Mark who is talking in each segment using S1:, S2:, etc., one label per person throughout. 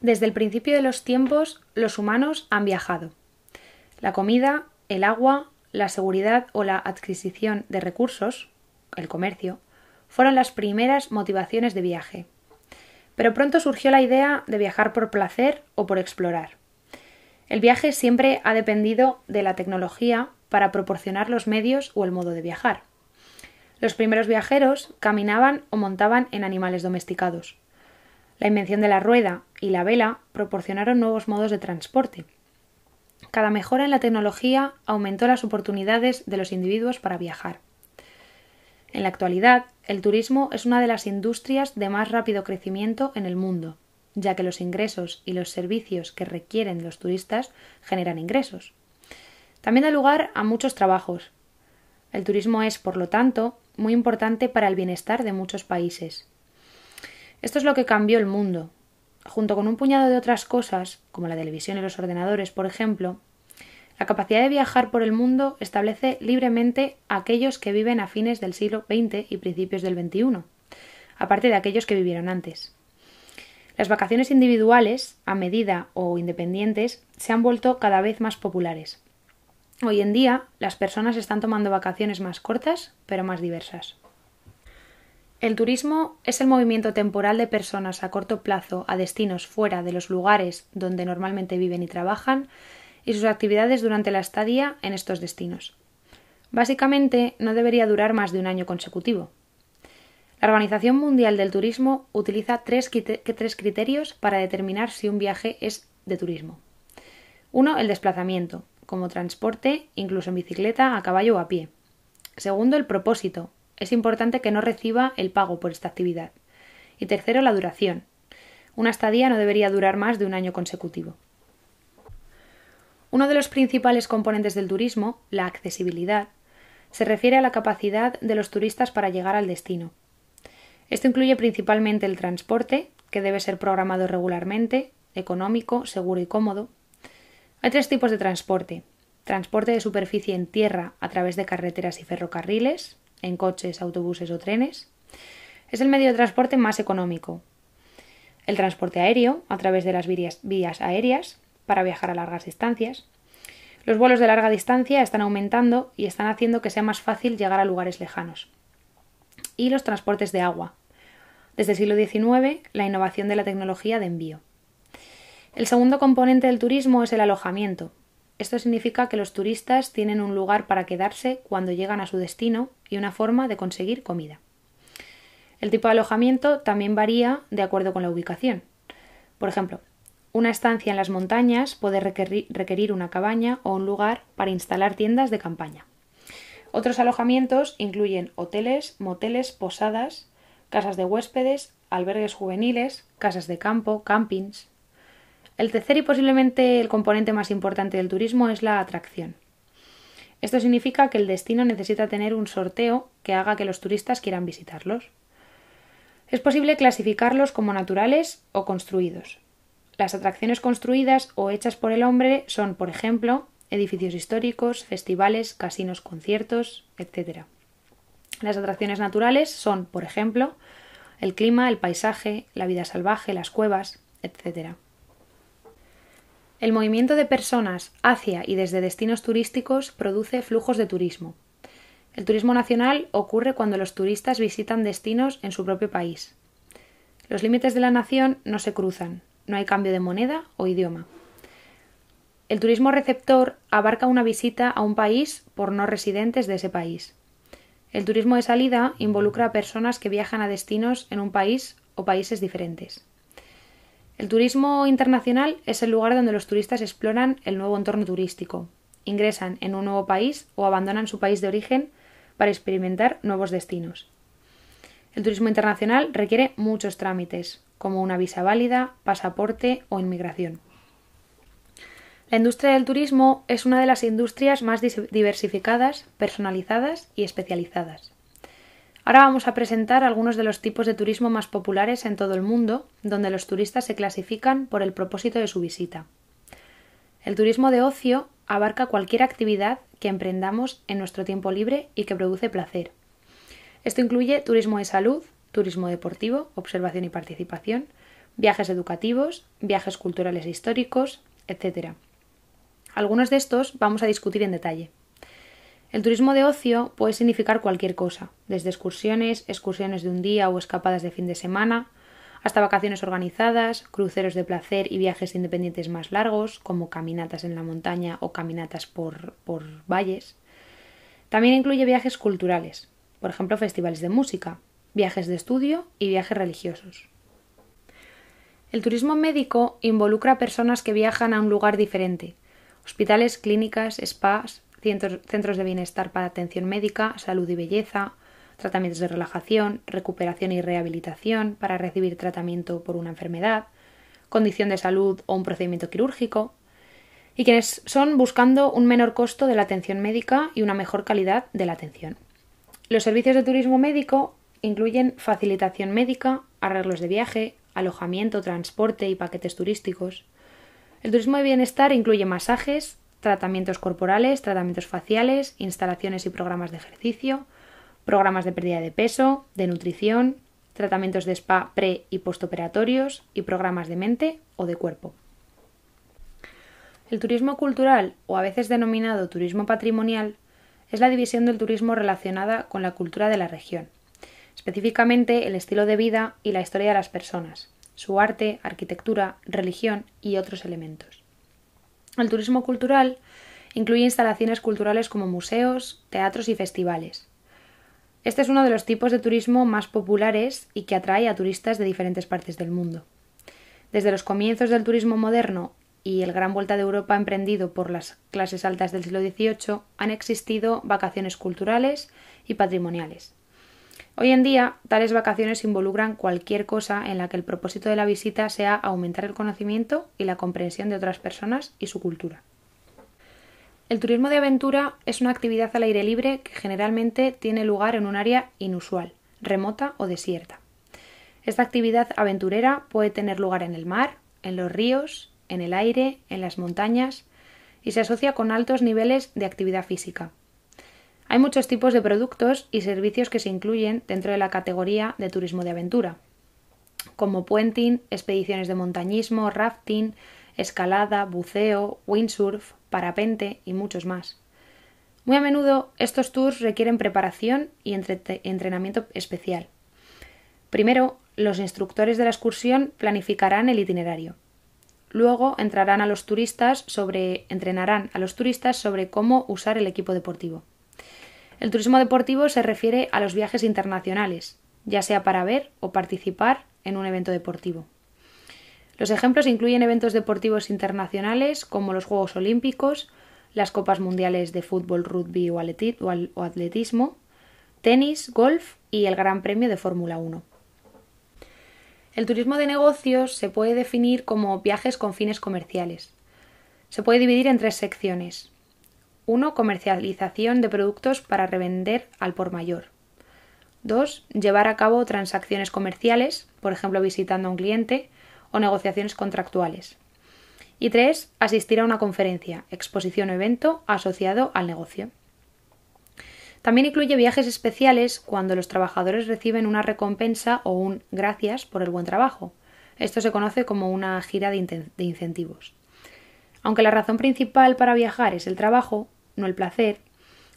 S1: Desde el principio de los tiempos, los humanos han viajado. La comida, el agua, la seguridad o la adquisición de recursos, el comercio, fueron las primeras motivaciones de viaje. Pero pronto surgió la idea de viajar por placer o por explorar. El viaje siempre ha dependido de la tecnología para proporcionar los medios o el modo de viajar. Los primeros viajeros caminaban o montaban en animales domesticados. La invención de la rueda y la vela proporcionaron nuevos modos de transporte. Cada mejora en la tecnología aumentó las oportunidades de los individuos para viajar. En la actualidad, el turismo es una de las industrias de más rápido crecimiento en el mundo, ya que los ingresos y los servicios que requieren los turistas generan ingresos. También da lugar a muchos trabajos. El turismo es, por lo tanto, muy importante para el bienestar de muchos países, esto es lo que cambió el mundo. Junto con un puñado de otras cosas, como la televisión y los ordenadores, por ejemplo, la capacidad de viajar por el mundo establece libremente a aquellos que viven a fines del siglo XX y principios del XXI, aparte de aquellos que vivieron antes. Las vacaciones individuales, a medida o independientes, se han vuelto cada vez más populares. Hoy en día, las personas están tomando vacaciones más cortas, pero más diversas. El turismo es el movimiento temporal de personas a corto plazo a destinos fuera de los lugares donde normalmente viven y trabajan y sus actividades durante la estadía en estos destinos. Básicamente, no debería durar más de un año consecutivo. La Organización Mundial del Turismo utiliza tres, criterios para determinar si un viaje es de turismo. Uno, el desplazamiento, como transporte, incluso en bicicleta, a caballo o a pie. Segundo, el propósito, es importante que no reciba el pago por esta actividad. Y tercero, la duración. Una estadía no debería durar más de un año consecutivo. Uno de los principales componentes del turismo, la accesibilidad, se refiere a la capacidad de los turistas para llegar al destino. Esto incluye principalmente el transporte, que debe ser programado regularmente, económico, seguro y cómodo. Hay tres tipos de transporte. Transporte de superficie en tierra a través de carreteras y ferrocarriles, en coches, autobuses o trenes. Es el medio de transporte más económico. El transporte aéreo, a través de las vías, aéreas, para viajar a largas distancias. Los vuelos de larga distancia están aumentando y están haciendo que sea más fácil llegar a lugares lejanos. Y los transportes de agua. Desde el siglo XIX, la innovación de la tecnología de envío. El segundo componente del turismo es el alojamiento. Esto significa que los turistas tienen un lugar para quedarse cuando llegan a su destino y una forma de conseguir comida. El tipo de alojamiento también varía de acuerdo con la ubicación. Por ejemplo, una estancia en las montañas puede requerir una cabaña o un lugar para instalar tiendas de campaña. Otros alojamientos incluyen hoteles, moteles, posadas, casas de huéspedes, albergues juveniles, casas de campo, campings. El tercer y posiblemente el componente más importante del turismo es la atracción. Esto significa que el destino necesita tener un sorteo que haga que los turistas quieran visitarlos. Es posible clasificarlos como naturales o construidos. Las atracciones construidas o hechas por el hombre son, por ejemplo, edificios históricos, festivales, casinos, conciertos, etc. Las atracciones naturales son, por ejemplo, el clima, el paisaje, la vida salvaje, las cuevas, etc. El movimiento de personas hacia y desde destinos turísticos produce flujos de turismo. El turismo nacional ocurre cuando los turistas visitan destinos en su propio país. Los límites de la nación no se cruzan, no hay cambio de moneda o idioma. El turismo receptor abarca una visita a un país por no residentes de ese país. El turismo de salida involucra a personas que viajan a destinos en un país o países diferentes. El turismo internacional es el lugar donde los turistas exploran el nuevo entorno turístico, ingresan en un nuevo país o abandonan su país de origen para experimentar nuevos destinos. El turismo internacional requiere muchos trámites, como una visa válida, pasaporte o inmigración. La industria del turismo es una de las industrias más diversificadas, personalizadas y especializadas. Ahora vamos a presentar algunos de los tipos de turismo más populares en todo el mundo, donde los turistas se clasifican por el propósito de su visita. El turismo de ocio abarca cualquier actividad que emprendamos en nuestro tiempo libre y que produce placer. Esto incluye turismo de salud, turismo deportivo, observación y participación, viajes educativos, viajes culturales e históricos, etc. Algunos de estos vamos a discutir en detalle. El turismo de ocio puede significar cualquier cosa, desde excursiones, excursiones de un día o escapadas de fin de semana, hasta vacaciones organizadas, cruceros de placer y viajes independientes más largos, como caminatas en la montaña o caminatas por, valles. También incluye viajes culturales, por ejemplo festivales de música, viajes de estudio y viajes religiosos. El turismo médico involucra a personas que viajan a un lugar diferente, hospitales, clínicas, spas, centros, de bienestar para atención médica, salud y belleza, tratamientos de relajación, recuperación y rehabilitación para recibir tratamiento por una enfermedad, condición de salud o un procedimiento quirúrgico, y quienes son buscando un menor costo de la atención médica y una mejor calidad de la atención. Los servicios de turismo médico incluyen facilitación médica, arreglos de viaje, alojamiento, transporte y paquetes turísticos. El turismo de bienestar incluye masajes, tratamientos corporales, tratamientos faciales, instalaciones y programas de ejercicio, programas de pérdida de peso, de nutrición, tratamientos de spa pre y postoperatorios y programas de mente o de cuerpo. El turismo cultural, o a veces denominado turismo patrimonial, es la división del turismo relacionada con la cultura de la región, específicamente el estilo de vida y la historia de las personas, su arte, arquitectura, religión y otros elementos. El turismo cultural incluye instalaciones culturales como museos, teatros y festivales. Este es uno de los tipos de turismo más populares y que atrae a turistas de diferentes partes del mundo. Desde los comienzos del turismo moderno y el gran vuelta de Europa emprendido por las clases altas del siglo XVIII han existido vacaciones culturales y patrimoniales. Hoy en día, tales vacaciones involucran cualquier cosa en la que el propósito de la visita sea aumentar el conocimiento y la comprensión de otras personas y su cultura. El turismo de aventura es una actividad al aire libre que generalmente tiene lugar en un área inusual, remota o desierta. Esta actividad aventurera puede tener lugar en el mar, en los ríos, en el aire, en las montañas y se asocia con altos niveles de actividad física. Hay muchos tipos de productos y servicios que se incluyen dentro de la categoría de turismo de aventura, como puenting, expediciones de montañismo, rafting, escalada, buceo, windsurf, parapente y muchos más. Muy a menudo estos tours requieren preparación y entrenamiento especial. Primero, los instructores de la excursión planificarán el itinerario. Luego entrarán a los turistas sobre entrenarán a los turistas sobre cómo usar el equipo deportivo. El turismo deportivo se refiere a los viajes internacionales, ya sea para ver o participar en un evento deportivo. Los ejemplos incluyen eventos deportivos internacionales como los Juegos Olímpicos, las Copas Mundiales de Fútbol, Rugby o Atletismo, tenis, golf y el Gran Premio de Fórmula 1. El turismo de negocios se puede definir como viajes con fines comerciales. Se puede dividir en tres secciones. 1. Comercialización de productos para revender al por mayor. 2. Llevar a cabo transacciones comerciales, por ejemplo visitando a un cliente, o negociaciones contractuales. Y 3. Asistir a una conferencia, exposición o evento asociado al negocio. También incluye viajes especiales cuando los trabajadores reciben una recompensa o un gracias por el buen trabajo. Esto se conoce como una gira de incentivos. Aunque la razón principal para viajar es el trabajo, no el placer,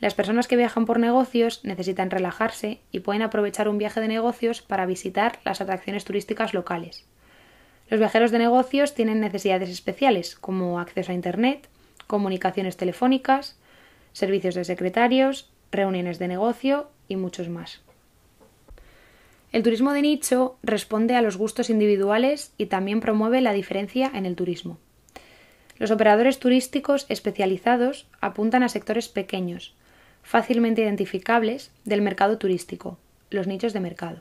S1: las personas que viajan por negocios necesitan relajarse y pueden aprovechar un viaje de negocios para visitar las atracciones turísticas locales. Los viajeros de negocios tienen necesidades especiales, como acceso a Internet, comunicaciones telefónicas, servicios de secretarios, reuniones de negocio y muchos más. El turismo de nicho responde a los gustos individuales y también promueve la diferencia en el turismo. Los operadores turísticos especializados apuntan a sectores pequeños, fácilmente identificables del mercado turístico, los nichos de mercado.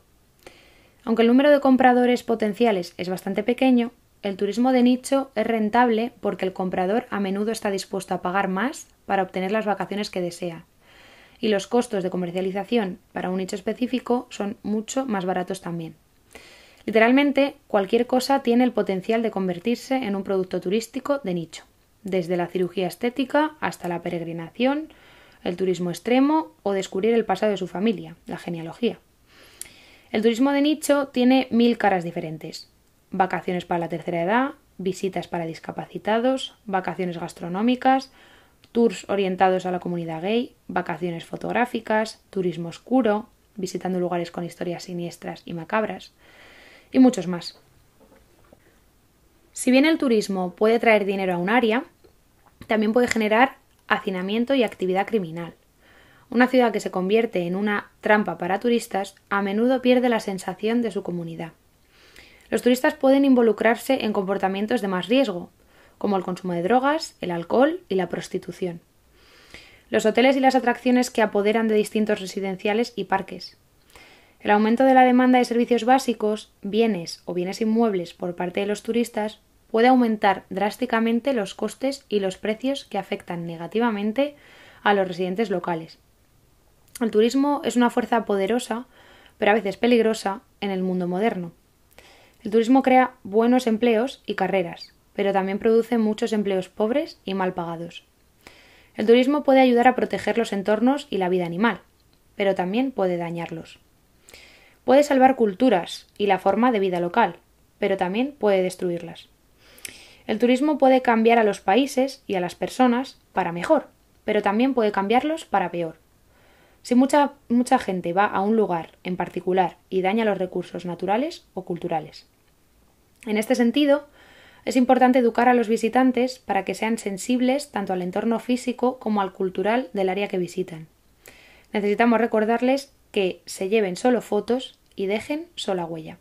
S1: Aunque el número de compradores potenciales es bastante pequeño, el turismo de nicho es rentable porque el comprador a menudo está dispuesto a pagar más para obtener las vacaciones que desea. Y los costos de comercialización para un nicho específico son mucho más baratos también. Literalmente, cualquier cosa tiene el potencial de convertirse en un producto turístico de nicho, desde la cirugía estética hasta la peregrinación, el turismo extremo o descubrir el pasado de su familia, la genealogía. El turismo de nicho tiene mil caras diferentes. Vacaciones para la tercera edad, visitas para discapacitados, vacaciones gastronómicas, tours orientados a la comunidad gay, vacaciones fotográficas, turismo oscuro, visitando lugares con historias siniestras y macabras y muchos más. Si bien el turismo puede traer dinero a un área, también puede generar hacinamiento y actividad criminal. Una ciudad que se convierte en una trampa para turistas a menudo pierde la sensación de su comunidad. Los turistas pueden involucrarse en comportamientos de más riesgo, como el consumo de drogas, el alcohol y la prostitución. Los hoteles y las atracciones que apoderan de distintos residenciales y parques. El aumento de la demanda de servicios básicos, bienes o bienes inmuebles por parte de los turistas puede aumentar drásticamente los costes y los precios que afectan negativamente a los residentes locales. El turismo es una fuerza poderosa, pero a veces peligrosa, en el mundo moderno. El turismo crea buenos empleos y carreras, pero también produce muchos empleos pobres y mal pagados. El turismo puede ayudar a proteger los entornos y la vida animal, pero también puede dañarlos. Puede salvar culturas y la forma de vida local, pero también puede destruirlas. El turismo puede cambiar a los países y a las personas para mejor, pero también puede cambiarlos para peor. Si mucha, mucha gente va a un lugar en particular y daña los recursos naturales o culturales. En este sentido, es importante educar a los visitantes para que sean sensibles tanto al entorno físico como al cultural del área que visitan. Necesitamos recordarles que se lleven solo fotos y dejen sola huella.